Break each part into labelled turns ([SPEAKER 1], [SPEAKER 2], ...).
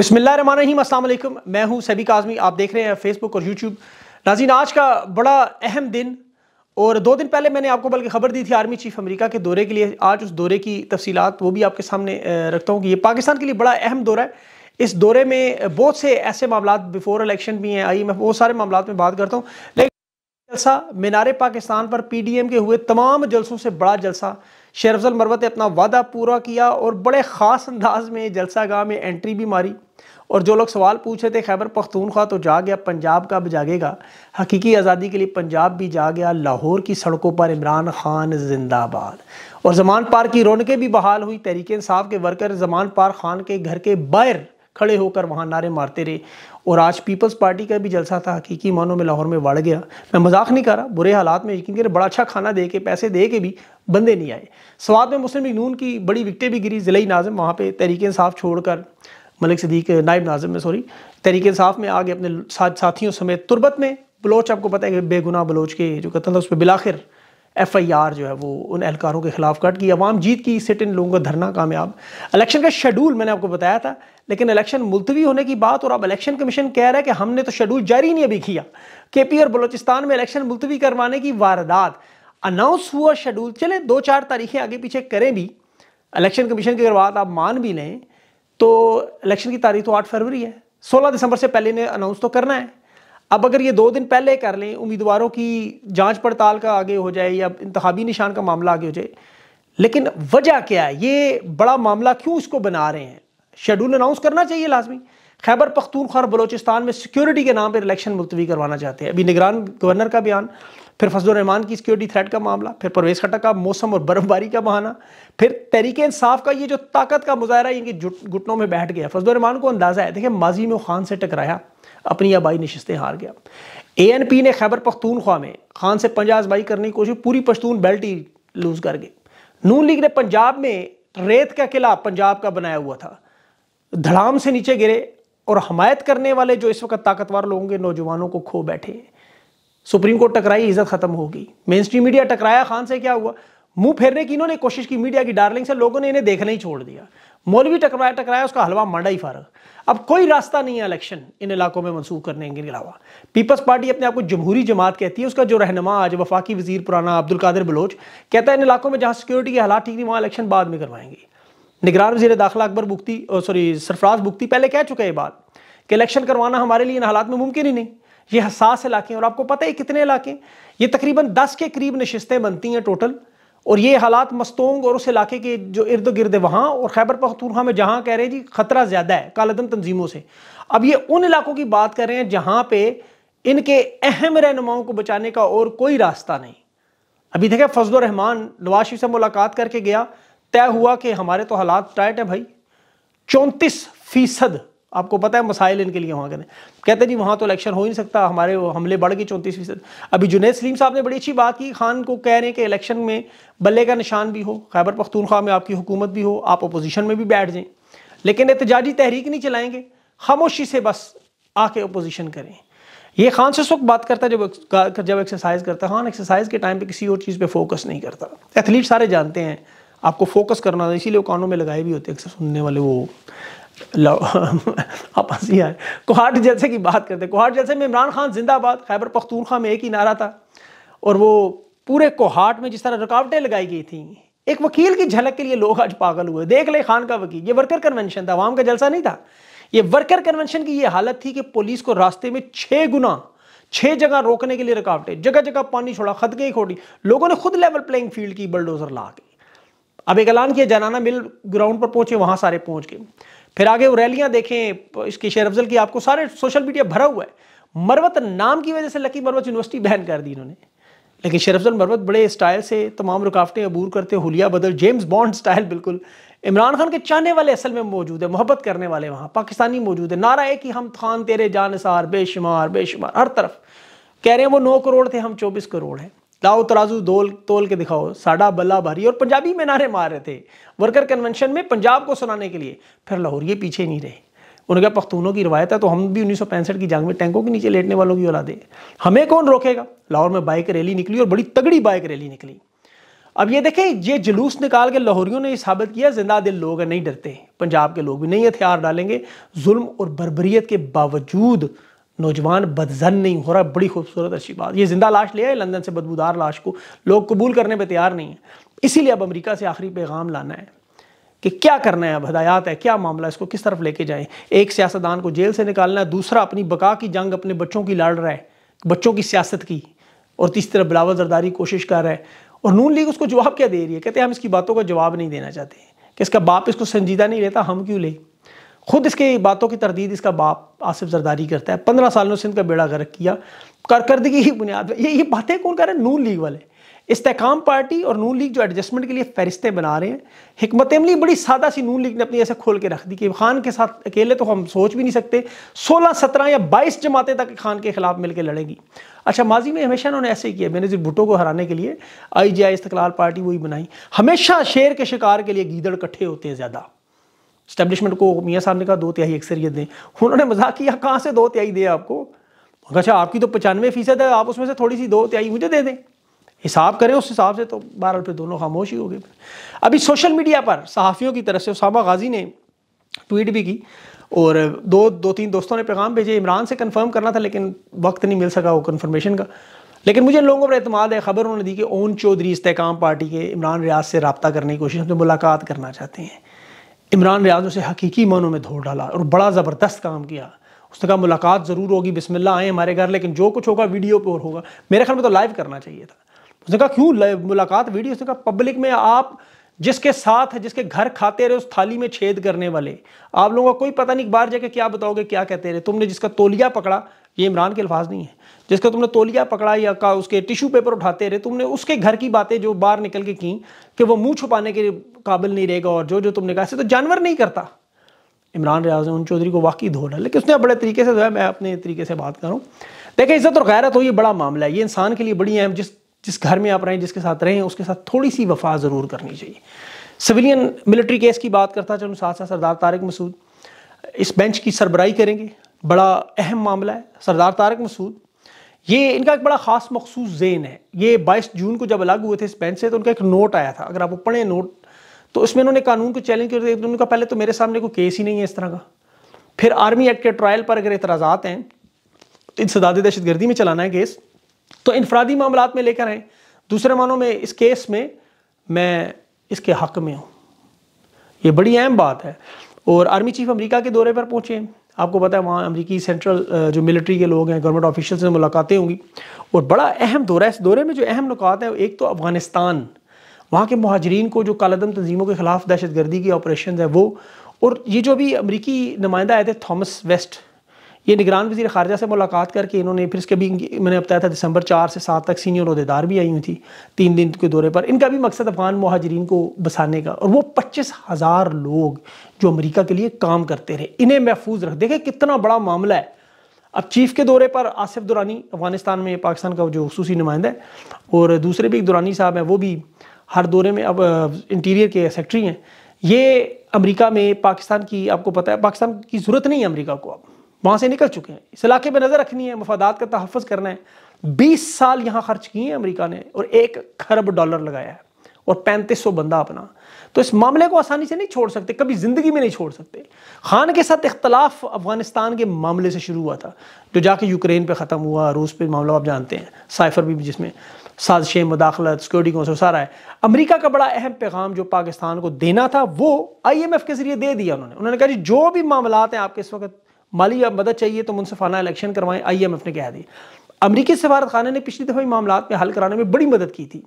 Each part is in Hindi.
[SPEAKER 1] बिसमीम अल्लाम मैं हूँ सभी काजमी आप देख रहे हैं फेसबुक और यूट्यूब नाजीन आज का बड़ा अहम दिन और दो दिन पहले मैंने आपको बल्कि खबर दी थी आर्मी चीफ अमेरिका के दौरे के लिए आज उस दौरे की तफसीत वो भी आपके सामने रखता हूँ कि ये पाकिस्तान के लिए बड़ा अहम दौरा है इस दौरे में बहुत से ऐसे मामला बिफोर इलेक्शन भी हैं आई मैं बहुत सारे मामला में बात करता हूँ लेकिन जलसा मीनार पाकिस्तान पर पी डी एम के हुए तमाम जलसों से बड़ा जलसा शेर अफजल मरवत ने अपना वादा पूरा किया और बड़े ख़ास अंदाज में जलसा गाह में एंट्री भी मारी और जो लोग सवाल पूछ रहे थे खैबर पख्तूनख्वा तो जा गया पंजाब का भी जागेगा हकीकी आज़ादी के लिए पंजाब भी जा गया लाहौर की सड़कों पर इमरान खान जिंदाबाद और जमान पार की रौनकें भी बहाल हुई तहरीक इंसाफ के वर्कर जमान पार खान के घर के बाहर खड़े होकर वहाँ नारे मारते रहे और आज पीपल्स पार्टी का भी जलसा था हकीकी मानों में लाहौर में बढ़ गया मैं मजाक नहीं कर रहा बुरे हालात में यकीन कर बड़ा अच्छा खाना दे के पैसे दे के भी बंदे नहीं आए स्वाद में मुस्लिम लीग नून की बड़ी विकटें भी गिरी ज़िले नाजम वहाँ पर तहरीक इंसाफ छोड़कर मलिक सदीक नायब नाजम में सॉरी तहरीक इंसाफ में आगे अपने साथ साथियों समेत तुरबत में बलोच आपको पता है कि बेगुनाह बलोच के जो कतल था उस पर बिलाखिर एफ आई आर जो है वो उन एहलकारों के खिलाफ कट की अवाम जीत की सिट इन लोगों का धरना कामयाब इलेक्शन का शेड्यूल मैंने आपको बताया था लेकिन इलेक्शन मुलतवी होने की बात और अब इलेक्शन कमीशन कह रहा है कि हमने तो शेड्यूल जारी नहीं अभी किया के पी और बलोचिस्तान में इलेक्शन मुलतवी करवाने की वारदात अनाउंस हुआ शेड्यूल चले दो चार तारीखें आगे पीछे करें भी इलेक्शन कमीशन की अगर बात आप मान भी लें तो इलेक्शन की तारीख तो आठ फरवरी है सोलह दिसंबर से पहले ने अनाउंस तो करना है अब अगर ये दो दिन पहले कर लें उम्मीदवारों की जांच पड़ताल का आगे हो जाए या इंतबी निशान का मामला आगे हो जाए लेकिन वजह क्या है ये बड़ा मामला क्यों इसको बना रहे हैं शेड्यूल अनाउंस करना चाहिए लाजमी खैबर पख्तूनख्वा और बलोचिस्तान में सिक्योरिटी के नाम पर इलेक्शन मुलतवी करवाना चाहते हैं अभी निगरान गवर्नर का बयान फिर फजल रहमान की सिक्योरिटी थ्रेट का मामला फिर परवेज खट्टा का मौसम और बर्फबारी का बहाना फिर तहरीक इंसाफ का ये जो ताकत का मुजाहरा इनके घुटनों में बैठ गया फजल रहमान को अंदाज़ा है देखिए माजी में खान से टकराया अपनी आबाई नशस्तें हार गया ए एन पी ने खैबर पख्तूनख्वा में खान से पंजा आजमाई करने की कोशिश पूरी पश्तून बेल्ट ही लूज कर गए नून लीग ने पंजाब में रेत का किला पंजाब का बनाया हुआ था धड़ाम से नीचे गिरे और हमायत करने वाले जो इस वक्त ताकतवर लोग होंगे नौजवानों को खो बैठे हैं सुप्रीम कोर्ट टकराई इज्जत खत्म होगी मेन स्ट्रीम मीडिया टकराया खान से क्या हुआ मुंह फेरने की इन्होंने कोशिश की मीडिया की डार्लिंग से लोगों ने इन्हें देखना ही छोड़ दिया मौलवी टकराया टकराया उसका हलवा मंडा ही फारक अब कोई रास्ता नहीं है इलेक्शन इन इलाकों में मनसूख करने के अलावा पीपल्स पार्टी अपने आप को जमहूरी जमात कहती है उसका जो रहनमा आज वफाकी वजीर पुराना अब्दुल कादिर बलोच कहता है इन इलाकों में जहाँ सिक्योरिटी के हालात ठीक नहीं वहाँ इलेक्शन बाद में करवाएंगे निगरान वजी दाखिला अकबर बुख्ती सॉरी सरफराज बुख्ती पहले कह चुके हैं बात कि इलेक्शन करवाना हमारे लिए इन हालात में मुमकिन ही नहीं ये हसास इलाके हैं और आपको पता है कितने इलाके ये तकरीबन दस के करीब नशस्तें बनती हैं टोटल और ये हालात मस्तोंग और उस इलाके के जो इर्द गिर्द वहाँ और खैबर पखतूरखा में जहाँ कह रहे हैं जी ख़तरा ज़्यादा है कालदम तंजीमों से अब ये उन इलाकों की बात कर रहे हैं जहाँ पे इनके अहम रहनुमाओं को बचाने का और कोई रास्ता नहीं अभी देखें फजल रहमान नवाज शरीफ से मुलाकात करके गया तय हुआ कि हमारे तो हालात टाइट हैं भाई चौंतीस फीसद आपको पता है मसाइल इनके लिए वहाँ करें कहते जी वहाँ तो इलेक्शन हो ही नहीं सकता हमारे हमले बढ़ गए चौंतीस फीसद अभी जुनेद सलीम साहब ने बड़ी अच्छी बात की खान को कह रहे हैं कि इलेक्शन में बल्ले का निशान भी हो खैबर पख्तूनख्वा में आपकी हुकूमत भी हो आप अपोजिशन में भी बैठ जाएं लेकिन एहतजाजी तहरीक नहीं चलाएँगे खामोशी से बस आके अपोजिशन करें ये खान से उस वक्त बात करता है जब जब एक्सरसाइज करता है खान एक्सरसाइज के टाइम पर किसी और चीज़ पर फोकस नहीं करता एथलीट सारे जानते हैं आपको फोकस करना इसीलिए वो कानों में लगाए भी होते हैं अक्सर सुनने वाले वो लो आप हंसी आए कुहाट जलसे की बात करते कुहाट जलसे में इमरान खान जिंदाबाद खैबर पख्तूनखा में एक ही नारा था और वो पूरे कोहाट में जिस तरह रुकावटें लगाई गई थी एक वकील की झलक के लिए लोग आज पागल हुए देख ले खान का वकील ये वर्कर कन्वेंशन था आवाम का जलसा नहीं था ये वर्कर कन्वेंशन की ये हालत थी कि पुलिस को रास्ते में छः गुना छः जगह रोकने के लिए रुकावटें जगह जगह पानी छोड़ा खदके ही खोटी लोगों ने खुद लेवल प्लेइंग फील्ड की बलडोजर ला के अब एक ऐलान किया जनाना मिल ग्राउंड पर पहुंचे वहां सारे पहुंच गए फिर आगे वो रैलियां देखें इसकी शेर अफजल की आपको सारे सोशल मीडिया भरा हुआ है मरवत नाम की वजह से लकी मरवत यूनिवर्सिटी बैन कर दी इन्होंने लेकिन शेर अफजल मरवत बड़े स्टाइल से तमाम रुकावटें अबूर करते हुलिया बदल जेम्स बॉन्ड स्टाइल बिल्कुल इमरान खान के चाहने वाले असल में मौजूद है मोहब्बत करने वाले वहाँ पाकिस्तानी मौजूद है नारा है कि हम खान तेरे जानसार बेशुमार बेशुमार हर तरफ कह रहे हैं वो नौ करोड़ थे हम चौबीस करोड़ हैं लाओ तराजू दोल तोल के दिखाओ साडा बल्ला भारी और पंजाबी में नारे मार रहे थे वर्कर कन्वेंशन में पंजाब को सुनाने के लिए फिर लाहौरिए पीछे नहीं रहे उन्होंने कहा पख्तूनों की रवायत है तो हम भी उन्नीस की जंग में टैंकों के नीचे लेटने वालों की औलादे हमें कौन रोकेगा लाहौर में बाइक रैली निकली और बड़ी तगड़ी बाइक रैली निकली अब ये देखें ये जुलूस निकाल के लाहौरियों ने यह साबित किया जिंदा दिल लोग नहीं डरते पंजाब के लोग भी नहीं हथियार डालेंगे जुल्म और बरबरीत के बावजूद नौजवान बदजन नहीं हो रहा बड़ी खूबसूरत अच्छी बात ये जिंदा लाश ले आए लंदन से बदबूदार लाश को लोग कबूल करने पर तैयार नहीं है इसीलिए अब अमरीका से आखिरी पैगाम लाना है कि क्या करना है अब हदायत है क्या मामला है इसको किस तरफ लेके जाएं एक सियासतदान को जेल से निकालना है दूसरा अपनी बका की जंग अपने बच्चों की लड़ रहा है बच्चों की सियासत की और तीसरी तरफ बिलावल जरदारी कोशिश कर रहा है और नून लीग उसको जवाब क्या दे रही है कहते हैं हम इसकी बातों का जवाब नहीं देना चाहते कि इसका बाप इसको संजीदा नहीं लेता हम क्यों लें खुद इसके बातों की तरदीद इसका बाप आसिफ जरदारी करता है पंद्रह सालों से इनका बेड़ा गर्क किया कारकर्दगी की बुनियाद ये ये बातें कौन कर रहे हैं नून लीग वाले इस्तेकाम पार्टी और नून लीग जो एडजस्टमेंट के लिए फहरिस्तें बना रहे हैं हमत अमली बड़ी सादा सी नून लीग ने अपनी ऐसे खोल के रख दी कि खान के साथ अकेले तो हम सोच भी नहीं सकते सोलह सत्रह या बाईस जमातें तक खान के खिलाफ मिलकर लड़ेंगी अच्छा माजी में हमेशा उन्होंने ऐसे ही किया मैंने भुटो को हराने के लिए आई जी आई इस्तलाल पार्टी वही बनाई हमेशा शेर के शिकार के लिए गीदड़ इकट्ठे होते हैं ज़्यादा स्टैब्लिशमेंट को मियाँ साहब ने कहा दो तिहाई अक्सरियत दें उन्होंने मजाक किया कहाँ से दो तिहाई दे आपको अच्छा आपकी तो पचानवे फीसद है आप उसमें से थोड़ी सी दो तिहाई मुझे दे दें हिसाब करें उस हिसाब से तो बहरहाल फिर दोनों खामोश ही हो गए अभी सोशल मीडिया पर सहाफ़ियों की तरफ से उसामा गाजी ने ट्वीट भी की और दो दो तीन दोस्तों ने पैगाम भेजे इमरान से कन्फर्म करना था लेकिन वक्त नहीं मिल सका वो कन्फर्मेशन का लेकिन मुझे लोगों पर अतमाद है खबर उन्होंने दी कि ओन चौधरी इस्तेकाम पार्टी के इमरान रियाज से रबता करने की कोशिश में मुलाकात करना चाहते हैं इमरान रियाज उसे हकीकी मनों में धोड़ डाला और बड़ा ज़बरदस्त काम किया उसने कहा मुलाकात ज़रूर होगी बिस्मिल्लाह आए हमारे घर लेकिन जो कुछ होगा वीडियो पर होगा मेरे ख्याल में तो लाइव करना चाहिए था उसने कहा क्यों मुलाकात वीडियो उसने कहा पब्लिक में आप जिसके साथ जिसके घर खाते रहे उस थाली में छेद करने वाले आप लोगों का कोई पता नहीं बाहर जाके क्या बताओगे क्या कहते रहे तुमने जिसका तोलिया पकड़ा ये इमरान के अल्फाज नहीं है जिसको तुमने तोलिया पकड़ा या का उसके टिश्यू पेपर उठाते रहे तुमने उसके घर की बातें जो बाहर निकल के की कि वो मुंह छुपाने के काबिल नहीं रहेगा और जो जो तुमने कहा ऐसे तो जानवर नहीं करता इमरान रियाज ने उन चौधरी को वाकई धो डाला लेकिन उसने बड़े तरीके से जो है मैं अपने तरीके से बात करूँ रहा देखिए इज्जत और गैरत हो ये बड़ा मामला है ये इंसान के लिए बड़ी अहम जिस जिस घर में आप रहें जिसके साथ रहें उसके साथ थोड़ी सी वफा ज़रूर करनी चाहिए सिविलियन मिलिट्री केस की बात करता चलूँ साथ साथ सरदार तारिक मसूद इस बेंच की सरबराही करेंगे बड़ा अहम मामला है सरदार तारक मसूद ये इनका एक बड़ा ख़ास मखसूस जेन है ये बाईस जून को जब अलग हुए थे स्पेन से तो उनका एक नोट आया था अगर आप वो पढ़ें नोट तो उसमें इन्होंने कानून को चैलेंज कर दिया उनका पहले तो मेरे सामने कोई केस ही नहीं है इस तरह का फिर आर्मी एक्ट के ट्रायल पर अगर एतराज़ात हैं तो इन दहशत दहशतगर्दी में चलाना है केस तो इनफरादी मामला में लेकर आए दूसरे मानों में इस केस में मैं इसके हक में हूँ ये बड़ी अहम बात है और आर्मी चीफ अमरीका के दौरे पर पहुँचे आपको पता है वहाँ अमरीकी सेंट्रल जो मिलिट्री के लोग हैं गवर्नमेंट ऑफिशल से मुलाकातें होंगी और बड़ा अहम दौरा है इस दौरे में जो अहम नुकात है एक तो अफ़गानिस्तान वहाँ के महाजरीन को जो कालदम तंजीमों के ख़िलाफ़ दहशत गर्दी के ऑपरेशन है वो और ये जो अभी अमरीकी नुमाइंदा आए थे थॉमस वेस्ट ये निगरान वजी खारजा से मुलाकात करके इन्होंने फिर इसके भी मैंने बताया था दिसंबर चार से सात तक सीनियर अहदेदार भी आई हुई थी तीन दिन के दौरे पर इनका भी मकसद अफगान महाजरीन को बसाने का और वो पच्चीस हज़ार लोग जो अमरीका के लिए काम करते रहे इन्हें महफूज रख देखें कितना बड़ा मामला है अब चीफ के दौरे पर आसिफ दुरानी अफगानिस्तान में पाकिस्तान का जो खसूसी नुमाइंदा है और दूसरे भी एक दुरानी साहब हैं वो भी हर दौरे में अब इंटीरियर के सेक्रेटरी हैं ये अमरीका में पाकिस्तान की आपको पता है पाकिस्तान की ज़रूरत नहीं है अमरीका को अब वहां से निकल चुके हैं इस इलाके पर नज़र रखनी है मफादात का तहफ़ करना है बीस साल यहाँ खर्च किए हैं अमरीका ने और एक खरब डॉलर लगाया है और पैंतीस सौ बंदा अपना तो इस मामले को आसानी से नहीं छोड़ सकते कभी ज़िंदगी में नहीं छोड़ सकते खान के साथ इख्तलाफ अफगानिस्तान के मामले से शुरू हुआ था जो जाके यूक्रेन पे ख़त्म हुआ रूस पे मामला आप जानते हैं साइफर भी जिसमें साजिशें मुदाखलत सिक्योरिटी कौंसिल सारा है अमरीका का बड़ा अहम पैगाम जो पाकिस्तान को देना था वो आई एम एफ के ज़रिए दे दिया उन्होंने उन्होंने कहा जी जो भी मामला हैं आपके इस वक्त माली आप मदद चाहिए तो मुनफाना इलेक्शन करवाएं आई एम एफ ने कह दिया अमरीकी सफारत खाना ने पिछली दफ़ा मामला में हल कराने में बड़ी मदद की थी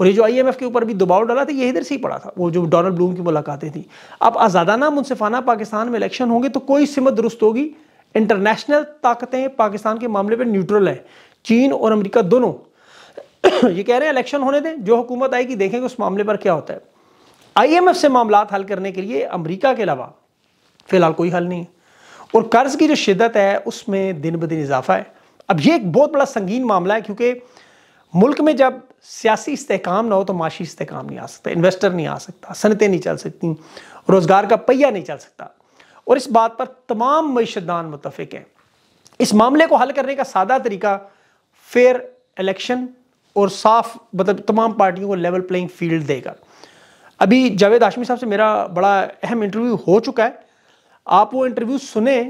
[SPEAKER 1] और ये जो आई एम एफ के ऊपर भी दबाव डाला था ये इधर से ही पड़ा था वो जो डोनल्ड ब्लूम की मुलाकातें थी अब आज़ादाना मुनफाना पाकिस्तान में इलेक्शन होंगे तो कोई सिमत दुरुस्त होगी इंटरनेशनल ताकतें पाकिस्तान के मामले पर न्यूट्रल हैं चीन और अमरीका दोनों ये कह रहे हैं इलेक्शन होने दें जो हुकूमत आएगी देखेंगे उस मामले पर क्या होता है आईएमएफ से मामला हल करने के लिए अमरीका के अलावा फिलहाल कोई हल नहीं है और कर्ज़ की जो शिदत है उसमें दिन ब दिन इजाफा है अब ये एक बहुत बड़ा संगीन मामला है क्योंकि मुल्क में जब सियासी इसकाम ना हो तो माशी इसकाम नहीं आ सकता इन्वेस्टर नहीं आ सकता सनतें नहीं चल सकती रोज़गार का पहिया नहीं चल सकता और इस बात पर तमाम मीशतदान मुतफिक हैं इस मामले को हल करने का सादा तरीका फेयर इलेक्शन और साफ मतलब तमाम पार्टियों को लेवल प्लेइंग फील्ड देगा अभी जावेद हाशमी साहब से मेरा बड़ा अहम इंटरव्यू हो चुका है आप वो इंटरव्यू सुने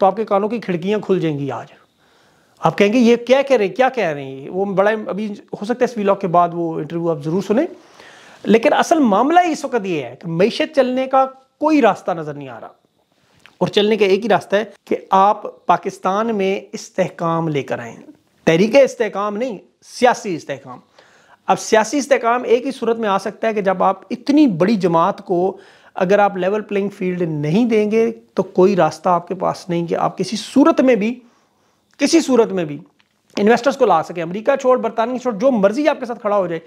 [SPEAKER 1] तो आपके कानों की खिड़कियां खुल जाएंगी आज आप कहेंगे ये क्या कह रहे हैं क्या कह रहे हैं वो बड़ा अभी हो सकता है इस वीलॉग के बाद वो इंटरव्यू आप ज़रूर सुने लेकिन असल मामला इस वक्त ये है कि मीशत चलने का कोई रास्ता नज़र नहीं आ रहा और चलने का एक ही रास्ता है कि आप पाकिस्तान में इस्तेकाम लेकर आए तहरीक इस्तेकाम नहीं सियासी इस्तेकाम अब सियासी इस्तेकाम एक ही सूरत में आ सकता है कि जब आप इतनी बड़ी जमात को अगर आप लेवल प्लेइंग फील्ड नहीं देंगे तो कोई रास्ता आपके पास नहीं कि आप किसी सूरत में भी किसी सूरत में भी इन्वेस्टर्स को ला सके अमेरिका छोड़ बरतानिया छोड़ जो मर्जी आपके साथ खड़ा हो जाए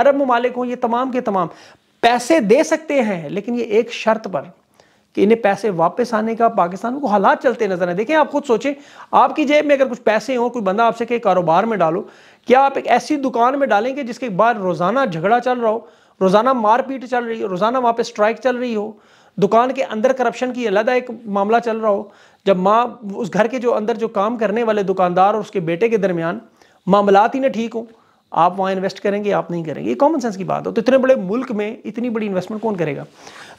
[SPEAKER 1] अरब ममालिक हो ये तमाम के तमाम पैसे दे सकते हैं लेकिन ये एक शर्त पर कि इन्हें पैसे वापस आने का पाकिस्तान को हालात चलते नजर आए देखें आप खुद सोचें आपकी जेब में अगर कुछ पैसे हो कोई बंदा आपसे कहे कारोबार में डालो क्या आप एक ऐसी दुकान में डालेंगे जिसके बाद रोजाना झगड़ा चल रहा हो रोज़ाना मारपीट चल रही हो रोज़ाना वहाँ पर स्ट्राइक चल रही हो दुकान के अंदर करप्शन की अलहदा एक मामला चल रहा हो जब माँ उस घर के जो अंदर जो काम करने वाले दुकानदार और उसके बेटे के दरमियान मामलात ही ना ठीक हों आप वहाँ इन्वेस्ट करेंगे आप नहीं करेंगे ये कॉमन सेंस की बात हो तो इतने बड़े मुल्क में इतनी बड़ी इन्वेस्टमेंट कौन करेगा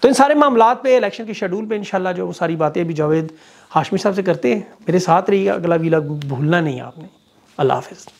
[SPEAKER 1] तो इन सारे मामला पे इलेक्शन के शेड्यूल पे इंशाल्लाह जो सारी बातें अभी जावेद हाशमी साहब से करते हैं मेरे साथ रहिएगा अगला वीला भूलना नहीं आपने अल्लाह हाफिज़